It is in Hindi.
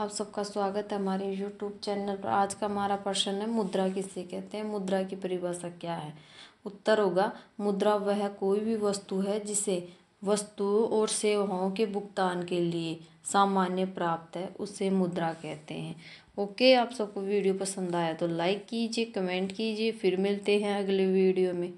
आप सबका स्वागत है हमारे यूट्यूब चैनल पर आज का हमारा प्रश्न है मुद्रा किसे कहते हैं मुद्रा की परिभाषा क्या है उत्तर होगा मुद्रा वह कोई भी वस्तु है जिसे वस्तुओं और सेवाओं के भुगतान के लिए सामान्य प्राप्त है उसे मुद्रा कहते हैं ओके आप सबको वीडियो पसंद आया तो लाइक कीजिए कमेंट कीजिए फिर मिलते हैं अगले वीडियो में